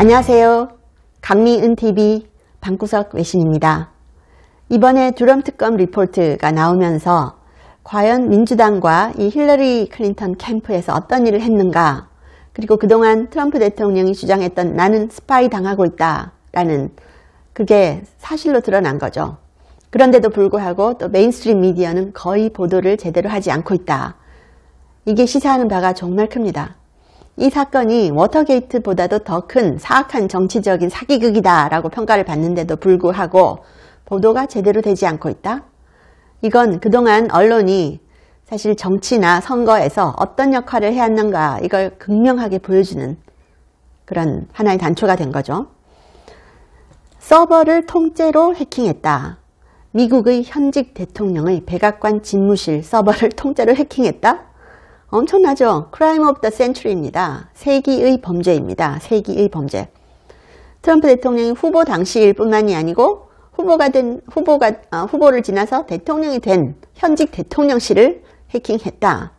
안녕하세요. 강미은TV 방구석 외신입니다. 이번에 드럼 특검 리포트가 나오면서 과연 민주당과 이 힐러리 클린턴 캠프에서 어떤 일을 했는가 그리고 그동안 트럼프 대통령이 주장했던 나는 스파이 당하고 있다 라는 그게 사실로 드러난 거죠. 그런데도 불구하고 또 메인스트림 미디어는 거의 보도를 제대로 하지 않고 있다. 이게 시사하는 바가 정말 큽니다. 이 사건이 워터게이트보다도 더 큰 사악한 정치적인 사기극이다 라고 평가를 받는데도 불구하고 보도가 제대로 되지 않고 있다. 이건 그동안 언론이 사실 정치나 선거에서 어떤 역할을 해왔는가 이걸 극명하게 보여주는 그런 하나의 단초가 된 거죠. 서버를 통째로 해킹했다. 미국의 현직 대통령의 백악관 집무실 서버를 통째로 해킹했다. 엄청나죠? 크라임 오브 더 센츄리입니다. 세기의 범죄입니다. 세기의 범죄. 트럼프 대통령이 후보 당시일 뿐만이 아니고 후보가 된 후보가 아, 후보를 지나서 대통령이 된 현직 대통령실을 해킹했다.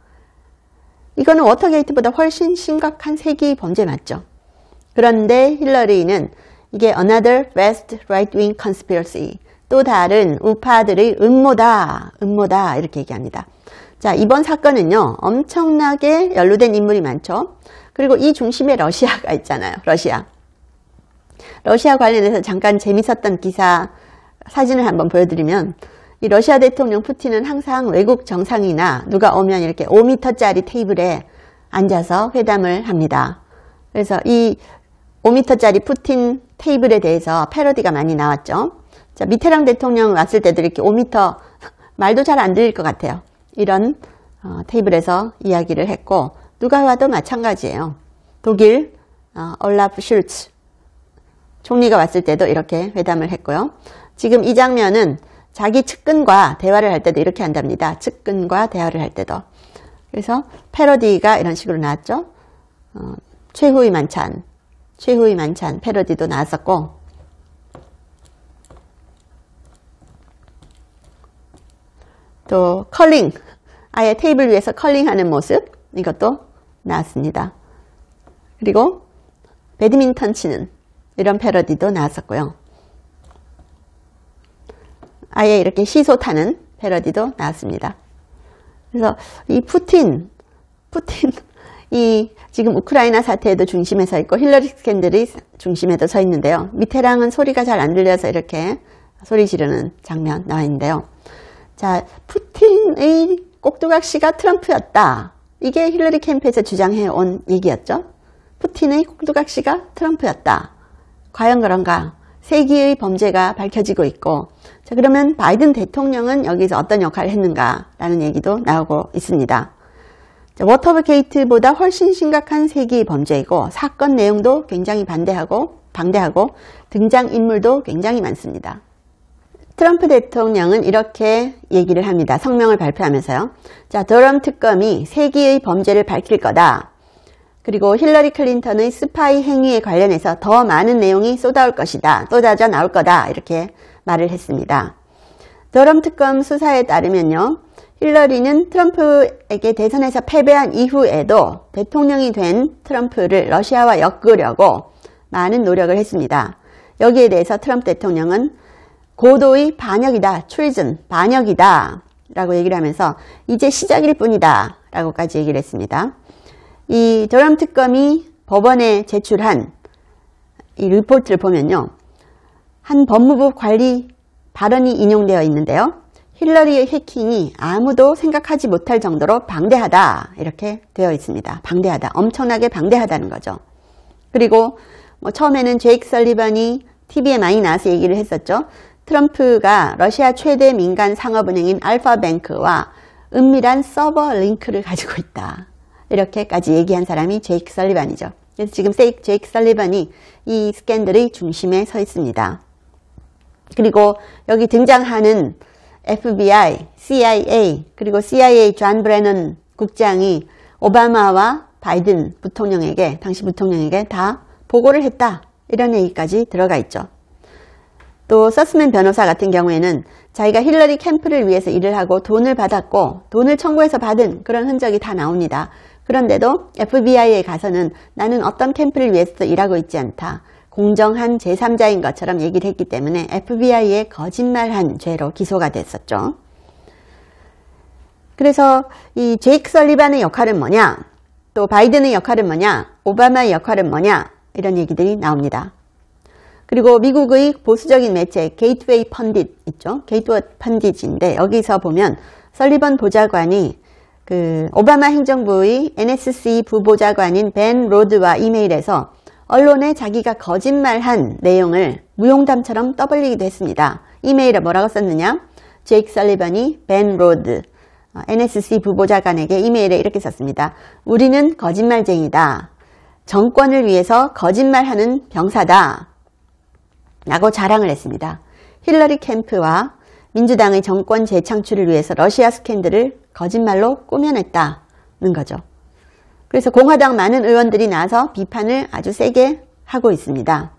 이거는 워터게이트보다 훨씬 심각한 세기 의 범죄 맞죠. 그런데 힐러리는 이게 another vast right-wing conspiracy 또 다른 우파들의 음모다, 음모다 이렇게 얘기합니다. 자, 이번 사건은요, 엄청나게 연루된 인물이 많죠. 그리고 이 중심에 러시아가 있잖아요. 러시아. 러시아 관련해서 잠깐 재밌었던 기사 사진을 한번 보여드리면 이 러시아 대통령 푸틴은 항상 외국 정상이나 누가 오면 이렇게 5미터짜리 테이블에 앉아서 회담을 합니다. 그래서 이5미터짜리 푸틴 테이블에 대해서 패러디가 많이 나왔죠. 자, 미테랑 대통령 왔을 때도 이렇게 5미터 말도 잘 안 들릴 것 같아요. 이런 어, 테이블에서 이야기를 했고 누가와도 마찬가지예요. 독일 얼라프 어, 슐츠 총리가 왔을 때도 이렇게 회담을 했고요. 지금 이 장면은 자기 측근과 대화를 할 때도 이렇게 한답니다. 측근과 대화를 할 때도. 그래서 패러디가 이런 식으로 나왔죠. 어, 최후의 만찬, 최후의 만찬 패러디도 나왔었고 또 컬링 아예 테이블 위에서 컬링하는 모습 이것도 나왔습니다. 그리고 배드민턴 치는 이런 패러디도 나왔었고요. 아예 이렇게 시소 타는 패러디도 나왔습니다. 그래서 이 푸틴, 푸틴, 이 지금 우크라이나 사태에도 중심에 서 있고 힐러리 스캔들이 중심에도 서 있는데요. 밑에랑은 소리가 잘 안 들려서 이렇게 소리 지르는 장면 나와 있는데요. 자, 푸틴의 꼭두각시가 트럼프였다. 이게 힐러리 캠페인에서 주장해 온 얘기였죠. 푸틴의 꼭두각시가 트럼프였다. 과연 그런가? 세기의 범죄가 밝혀지고 있고 자 그러면 바이든 대통령은 여기서 어떤 역할을 했는가라는 얘기도 나오고 있습니다. 자, 워터게이트보다 브 훨씬 심각한 세기 범죄이고 사건 내용도 굉장히 반대하고 방대하고 등장인물도 굉장히 많습니다. 트럼프 대통령은 이렇게 얘기를 합니다. 성명을 발표하면서요. 자, 더럼 특검이 세기의 범죄를 밝힐 거다. 그리고 힐러리 클린턴의 스파이 행위에 관련해서 더 많은 내용이 쏟아올 것이다. 쏟아져 나올 거다. 이렇게 말을 했습니다. 더럼 특검 수사에 따르면요. 힐러리는 트럼프에게 대선에서 패배한 이후에도 대통령이 된 트럼프를 러시아와 엮으려고 많은 노력을 했습니다. 여기에 대해서 트럼프 대통령은 고도의 반역이다. 트리즌, 반역이다. 라고 얘기를 하면서 이제 시작일 뿐이다. 라고까지 얘기를 했습니다. 이 도람 특검이 법원에 제출한 이 리포트를 보면요. 한 법무부 관리 발언이 인용되어 있는데요. 힐러리의 해킹이 아무도 생각하지 못할 정도로 방대하다 이렇게 되어 있습니다. 방대하다. 엄청나게 방대하다는 거죠. 그리고 뭐 처음에는 제이크 설리반이 TV에 많이 나와서 얘기를 했었죠. 트럼프가 러시아 최대 민간 상업은행인 알파뱅크와 은밀한 서버 링크를 가지고 있다. 이렇게까지 얘기한 사람이 제이크 설리반이죠. 그래서 지금 제이크 설리반이 이 스캔들의 중심에 서 있습니다. 그리고 여기 등장하는 FBI, CIA, 그리고 CIA 존 브레넌 국장이 오바마와 바이든 부통령에게, 당시 부통령에게 다 보고를 했다. 이런 얘기까지 들어가 있죠. 또 서스맨 변호사 같은 경우에는 자기가 힐러리 캠프를 위해서 일을 하고 돈을 받았고 돈을 청구해서 받은 그런 흔적이 다 나옵니다. 그런데도 FBI에 가서는 나는 어떤 캠프를 위해서 도 일하고 있지 않다. 공정한 제3자인 것처럼 얘기를 했기 때문에 FBI에 거짓말한 죄로 기소가 됐었죠. 그래서 이 제이크 설리반의 역할은 뭐냐? 또 바이든의 역할은 뭐냐? 오바마의 역할은 뭐냐? 이런 얘기들이 나옵니다. 그리고 미국의 보수적인 매체 게이트웨이 펀딧 있죠. 게이트웨이 펀딧인데 여기서 보면 설리번 보좌관이 그 오바마 행정부의 NSC 부보좌관인 벤 로드와 이메일에서 언론에 자기가 거짓말한 내용을 무용담처럼 떠벌리기도 했습니다. 이메일에 뭐라고 썼느냐? 제이크 설리번이 벤 로드, 어, NSC 부보좌관에게 이메일에 이렇게 썼습니다. 우리는 거짓말쟁이다. 정권을 위해서 거짓말하는 병사다. 라고 자랑을 했습니다. 힐러리 캠프와 민주당의 정권 재창출을 위해서 러시아 스캔들을 거짓말로 꾸며냈다는 거죠. 그래서 공화당 많은 의원들이 나서 비판을 아주 세게 하고 있습니다.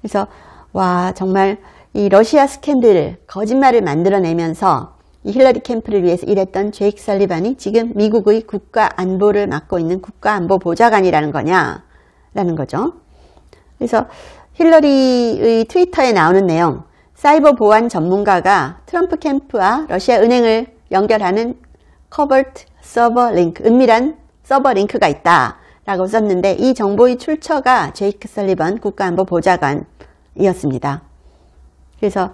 그래서 와 정말 이 러시아 스캔들 거짓말을 만들어내면서 이 힐러리 캠프를 위해서 일했던 제이크 살리반이 지금 미국의 국가 안보를 맡고 있는 국가안보 보좌관이라는 거냐라는 거죠. 그래서 힐러리의 트위터에 나오는 내용 사이버 보안 전문가가 트럼프 캠프와 러시아 은행을 연결하는 커버트 서버 링크, 은밀한 서버 링크가 있다 라고 썼는데 이 정보의 출처가 제이크 설리번 국가안보보좌관이었습니다. 그래서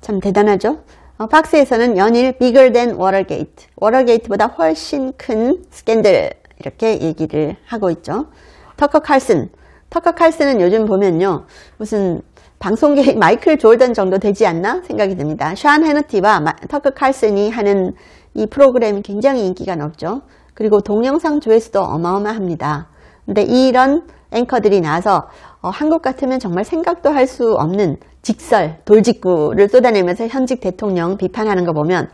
참 대단하죠? 어, 박스에서는 연일 bigger than 워럴게이트, 워럴게이트보다 훨씬 큰 스캔들 이렇게 얘기를 하고 있죠. 터커 칼슨, 터커 칼슨은 요즘 보면요. 무슨 방송계 마이클 조던 정도 되지 않나 생각이 듭니다. 샨 헤너티와 터크 칼슨이 하는 이 프로그램이 굉장히 인기가 높죠. 그리고 동영상 조회수도 어마어마합니다. 근데 이런 앵커들이 나와서 어, 한국 같으면 정말 생각도 할 수 없는 직설, 돌직구를 쏟아내면서 현직 대통령 비판하는 거 보면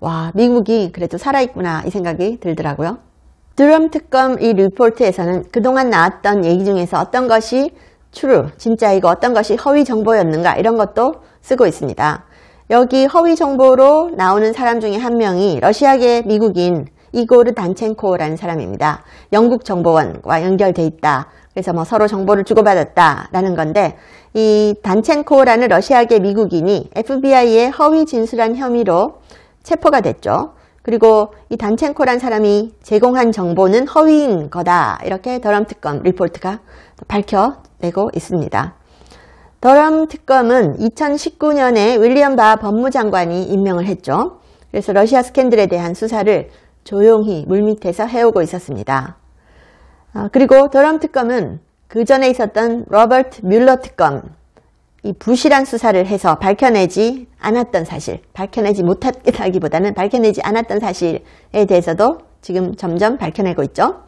와 미국이 그래도 살아있구나 이 생각이 들더라고요. 드럼 특검 이 리포트에서는 그동안 나왔던 얘기 중에서 어떤 것이 true, 진짜 이거 어떤 것이 허위 정보였는가 이런 것도 쓰고 있습니다. 여기 허위 정보로 나오는 사람 중에 한 명이 러시아계 미국인 이고르 단첸코라는 사람입니다. 영국 정보원과 연결돼 있다. 그래서 뭐 서로 정보를 주고받았다라는 건데 이 단첸코라는 러시아계 미국인이 FBI의 허위 진술한 혐의로 체포가 됐죠. 그리고 이 단첸코란 사람이 제공한 정보는 허위인 거다. 이렇게 더럼 특검 리포트가 밝혀내고 있습니다. 더럼 특검은 2019년에 윌리엄 바 법무장관이 임명을 했죠. 그래서 러시아 스캔들에 대한 수사를 조용히 물밑에서 해오고 있었습니다. 아, 그리고 더럼 특검은 그 전에 있었던 로버트 뮬러 특검 이 불실한 수사를 해서 밝혀내지 않았던 사실, 밝혀내지 못했다기보다는 밝혀내지 않았던 사실에 대해서도 지금 점점 밝혀내고 있죠.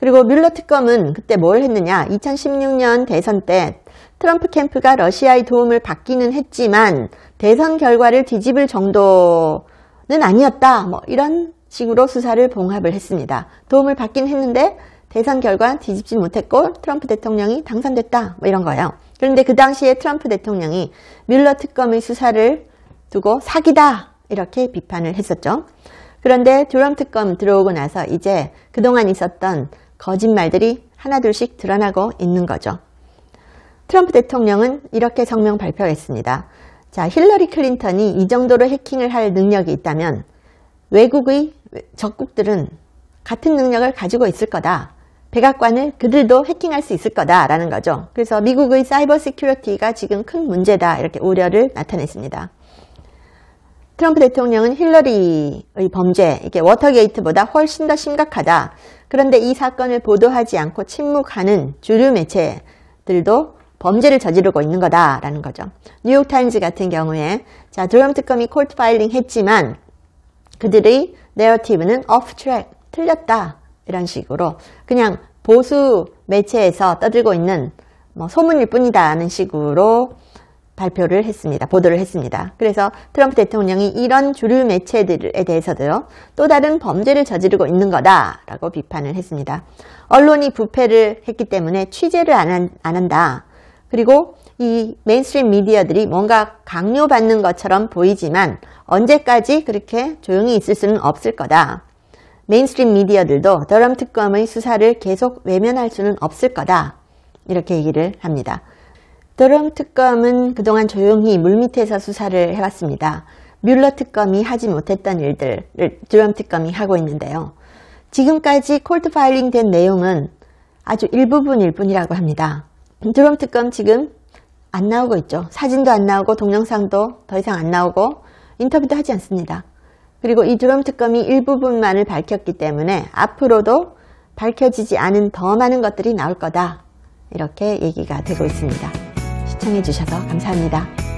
그리고 뮬러 특검은 그때 뭘 했느냐 2016년 대선 때 트럼프 캠프가 러시아의 도움을 받기는 했지만 대선 결과를 뒤집을 정도는 아니었다 뭐 이런 식으로 수사를 봉합을 했습니다 도움을 받긴 했는데 대선 결과 뒤집지 못했고 트럼프 대통령이 당선됐다 뭐 이런 거예요 그런데 그 당시에 트럼프 대통령이 뮬러 특검의 수사를 두고 사기다 이렇게 비판을 했었죠. 그런데 드럼 특검 들어오고 나서 이제 그동안 있었던 거짓말들이 하나둘씩 드러나고 있는 거죠. 트럼프 대통령은 이렇게 성명 발표했습니다. 자, 힐러리 클린턴이 이 정도로 해킹을 할 능력이 있다면 외국의 적국들은 같은 능력을 가지고 있을 거다. 백악관을 그들도 해킹할 수 있을 거다라는 거죠. 그래서 미국의 사이버 시큐리티가 지금 큰 문제다 이렇게 우려를 나타냈습니다. 트럼프 대통령은 힐러리의 범죄, 이게 워터게이트보다 훨씬 더 심각하다. 그런데 이 사건을 보도하지 않고 침묵하는 주류 매체들도 범죄를 저지르고 있는 거다라는 거죠. 뉴욕타임즈 같은 경우에 자 조영 특검이 콜트 파일링 했지만 그들의 내러티브는 오프 트랙, 틀렸다 이런 식으로 그냥 보수 매체에서 떠들고 있는 뭐 소문일 뿐이다라는 식으로 발표를 했습니다. 보도를 했습니다. 그래서 트럼프 대통령이 이런 주류 매체들에 대해서도요. 또 다른 범죄를 저지르고 있는 거다라고 비판을 했습니다. 언론이 부패를 했기 때문에 취재를 안, 한, 안 한다. 그리고 이 메인스트림 미디어들이 뭔가 강요받는 것처럼 보이지만 언제까지 그렇게 조용히 있을 수는 없을 거다. 메인스트림 미디어들도 더럼 특검의 수사를 계속 외면할 수는 없을 거다. 이렇게 얘기를 합니다. 더럼 특검은 그동안 조용히 물밑에서 수사를 해왔습니다. 뮬러 특검이 하지 못했던 일들을 드럼 특검이 하고 있는데요. 지금까지 콜트 파일링 된 내용은 아주 일부분일 뿐이라고 합니다. 드럼 특검 지금 안 나오고 있죠. 사진도 안 나오고 동영상도 더 이상 안 나오고 인터뷰도 하지 않습니다. 그리고 이 드럼 특검이 일부분만을 밝혔기 때문에 앞으로도 밝혀지지 않은 더 많은 것들이 나올 거다 이렇게 얘기가 되고 있습니다. 시청해주셔서 감사합니다.